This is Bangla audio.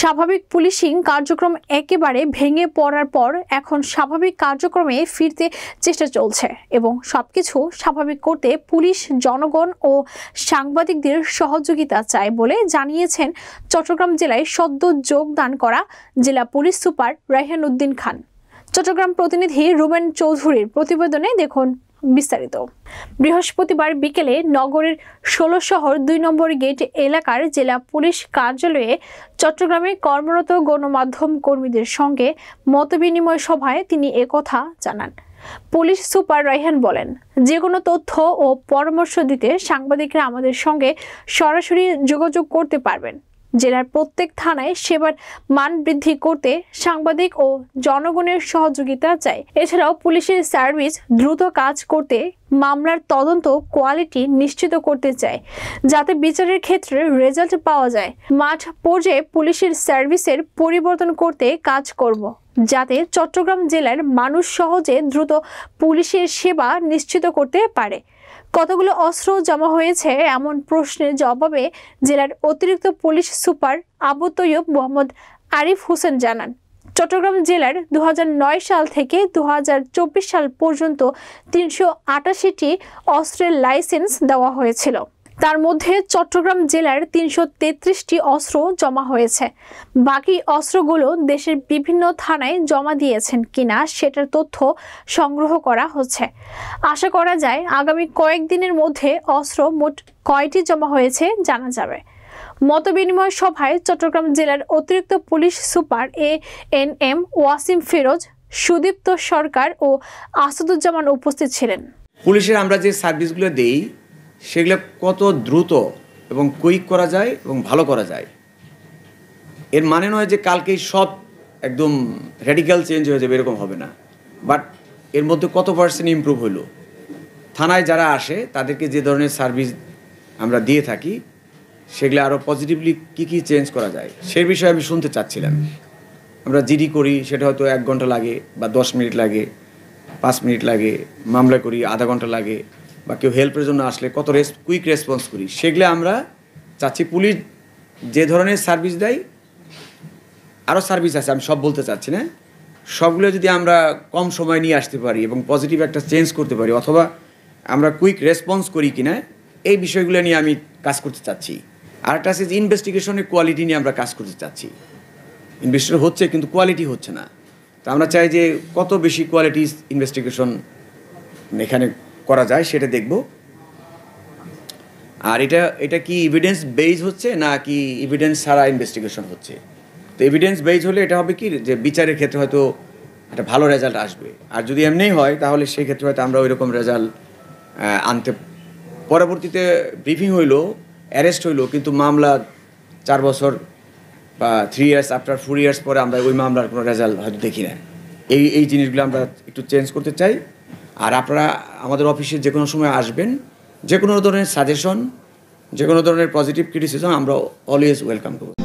স্বাভাবিক পুলিশিং কার্যক্রম একেবারে ভেঙে পড়ার পর এখন স্বাভাবিক কার্যক্রমে ফিরতে চেষ্টা চলছে এবং সবকিছু স্বাভাবিক করতে পুলিশ জনগণ ও সাংবাদিকদের সহযোগিতা চায় বলে জানিয়েছেন চট্টগ্রাম জেলায় সদ্য যোগদান করা জেলা পুলিশ সুপার রায়হান উদ্দিন খান চট্টগ্রাম প্রতিনিধি রুবেন চৌধুরীর প্রতিবেদনে দেখুন বিস্তারিত বৃহস্পতিবার বিকেলে নগরের ষোলো শহর দুই নম্বর গেট এলাকার জেলা পুলিশ কার্যালয়ে চট্টগ্রামে কর্মরত গণমাধ্যম কর্মীদের সঙ্গে মতবিনিময় সভায় তিনি একথা জানান পুলিশ সুপার রাইহান বলেন যে কোনো তথ্য ও পরামর্শ দিতে সাংবাদিকরা আমাদের সঙ্গে সরাসরি যোগাযোগ করতে পারবেন জেলার প্রত্যেক থানায় সেবার মান বৃদ্ধি করতে সাংবাদিক ও জনগণের সহযোগিতা চায় এছাড়াও পুলিশের সার্ভিস দ্রুত কাজ করতে মামলার তদন্ত কোয়ালিটি নিশ্চিত করতে চায় যাতে বিচারের ক্ষেত্রে রেজাল্ট পাওয়া যায় মাঠ পর্যায়ে পুলিশের সার্ভিসের পরিবর্তন করতে কাজ করব। যাতে চট্টগ্রাম জেলার মানুষ সহজে দ্রুত পুলিশের সেবা নিশ্চিত করতে পারে কতগুলো অস্ত্র জমা হয়েছে এমন প্রশ্নের জবাবে জেলার অতিরিক্ত পুলিশ সুপার আবু তৈয়ব মোহাম্মদ আরিফ হোসেন জানান চট্টগ্রাম জেলার দু সাল থেকে দু সাল পর্যন্ত তিনশো আটাশিটি অস্ত্রের লাইসেন্স দেওয়া হয়েছিল তার মধ্যে চট্টগ্রাম জেলার তিনশো তেত্রিশটি অস্ত্র জমা হয়েছে বাকি অস্ত্রগুলো দেশের বিভিন্ন থানায় জমা দিয়েছেন কিনা সেটার তথ্য সংগ্রহ করা হচ্ছে আশা করা যায় আগামী কয়েকদিনের মধ্যে অস্ত্র মোট কয়টি জমা হয়েছে জানা যাবে মতবিনিময় সভায় চট্টগ্রাম জেলার অতিরিক্ত police super A N M Wasim Firoz Sudipta Sarkar ও আসাদুজ্জামান উপস্থিত ছিলেন পুলিশের আমরা যে সার্ভিসগুলো দেই সেগুলো কত দ্রুত এবং কুইক করা যায় এবং ভালো করা যায় এর মানে নয় যে কালকেই সব একদম রেডিক্যাল চেঞ্জ হয়ে যাবে এরকম হবে না বাট এর মধ্যে কত পার্সেন্ট ইম্প্রুভ হলো থানায় যারা আসে তাদেরকে যে ধরনের সার্ভিস আমরা দিয়ে থাকি সেগুলো আরও পজিটিভলি কী কী চেঞ্জ করা যায় সে বিষয়ে আমি শুনতে চাচ্ছিলাম আমরা জিডি করি সেটা হয়তো এক ঘন্টা লাগে বা দশ মিনিট লাগে পাঁচ মিনিট লাগে মামলা করি আধা ঘন্টা লাগে বা কেউ হেল্পের জন্য আসলে কত রেস কুইক রেসপন্স করি সেগুলো আমরা চাচ্ছি পুলিশ যে ধরনের সার্ভিস দেয় আরও সার্ভিস আছে আমি সব বলতে চাচ্ছি না সবগুলো যদি আমরা কম সময় নিয়ে আসতে পারি এবং পজিটিভ একটা চেঞ্জ করতে পারি অথবা আমরা কুইক রেসপন্স করি কিনা এই বিষয়গুলো নিয়ে আমি কাজ করতে চাচ্ছি আর একটা আছে ইনভেস্টিগেশনের কোয়ালিটি নিয়ে আমরা কাজ করতে চাচ্ছি ইনভেস্টিগেশন হচ্ছে কিন্তু কোয়ালিটি হচ্ছে না তো আমরা চাই যে কত বেশি কোয়ালিটি ইনভেস্টিগেশন এখানে করা যায় সেটা দেখব আর এটা এটা কি ইভিডেন্স বেজ হচ্ছে না কি ইভিডেন্স ছাড়া ইনভেস্টিগেশন হচ্ছে তো এভিডেন্স বেজ হলে এটা হবে কি যে বিচারের ক্ষেত্রে হয়তো একটা ভালো রেজাল্ট আসবে আর যদি এমনি হয় তাহলে সেই ক্ষেত্রে হয়তো আমরা ওই রকম রেজাল্ট আনতে পরবর্তীতে ব্রিফিং হইলো অ্যারেস্ট হইলো কিন্তু মামলা চার বছর বা three years after four years পরে আমরা ওই মামলার কোনো রেজাল্ট হয়তো দেখি না এই এই জিনিসগুলো আমরা একটু চেঞ্জ করতে চাই আর আপনারা আমাদের অফিসে যে কোনো সময় আসবেন যে কোনো ধরনের সাজেশন যে কোনো ধরনের পজিটিভ ক্রিটিসিজম আমরা অলওয়েজ ওয়েলকাম করব